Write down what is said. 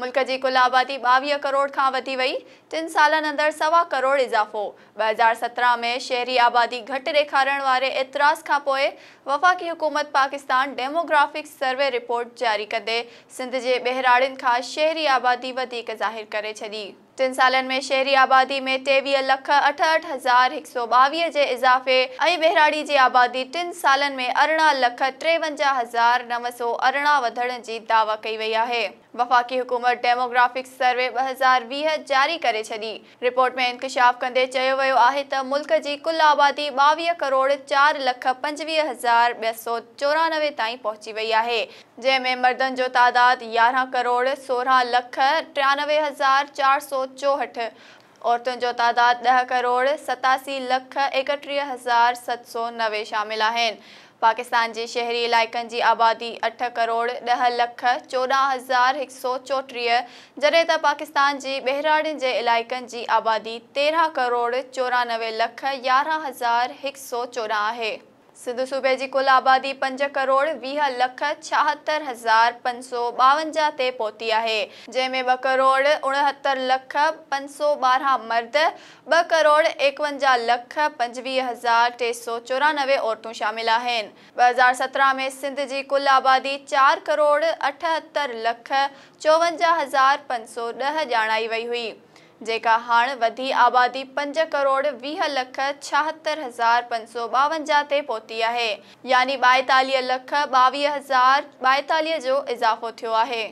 मुल्क की कुल आबादी बवी करोड़ का वधी वही टिन साल अंदर सवा करोड़ इज़ाफ़ो ॿ हज़ार सत्रहं में शहरी आबादी घट ॾेखारणु वारे एतराज़ खां पोइ वफ़ाक़ी हुकूमत पाकिस्तान डेमोग्राफ़िक सर्वे रिपोर्ट जारी कंदे सिंध जे ॿहिराणनि खां शहरी आबादी वधीक ज़ाहिरु करे छॾी टिन सालनि में शहरी आबादी में टेवीह लख अठहठि हज़ार हिकु सौ ॿावीह जे इज़ाफ़े ऐं बिराड़ी जी आबादी टिन सालनि में अरिड़हं लख टेवंजाह हज़ार नव सौ अरिड़हं वधण जी दावा कई वई आहे वफ़ाक़ी हुकूमत डेमोग्राफिक सर्वे ॿ हज़ार वीह जारी करे छॾी रिपोर्ट में इंकशाफ़ कंदे चयो वियो आहे त मुल्क जी कुल आबादी ॿावीह करोड़ चार लख पंजवीह हज़ार ॿ सौ चोरानवे ताईं पहुची वई आहे जंहिं में मर्दनि जो तइदादु यारहं करोड़ सोरहं लख टियानवे हज़ार चार सौ चोहठि औरतुनि जो तादाद दह करोड़ सतासी लख एकटी हज़ार सत सौ नवे शामिल पाकिस्तान के शहरी इलाक की आबादी अठ करोड़ दह लख चौदह हज़ार एक सौ चौटी जॾहिं त पाकिस्तान के बहराड़ के इलाक की आबादी तेरह करोड़ चौरानवे लख यारह हज़ार एक सौ चौदह है सिंधु सूबे की कुल आबादी पंज करोड़ वीह लख छहत्तर हज़ार पंज सौ बवंजा से पौती है जैमें ब करोड़ उणहत्तर लख पौ सौ मर्द ब करोड़ एकवंजा लख पी हज़ार टे सौ चौरानवे औरतूँ शामिल आहिनि हज़ार सत्रह में सिंध की कुल आबादी चार करोड़ अठहत्तर लख चौवंजा हज़ार पौ सौ जानाई वही हुई जेका हाणे वधी आबादी पंज करोड़ वीह लख छाहतरि हज़ार पंज सौ ॿावंजाह ते पहुती आहे यानी ॿाएतालीह लख ॿावीह हज़ार जो इज़ाफ़ो थियो आहे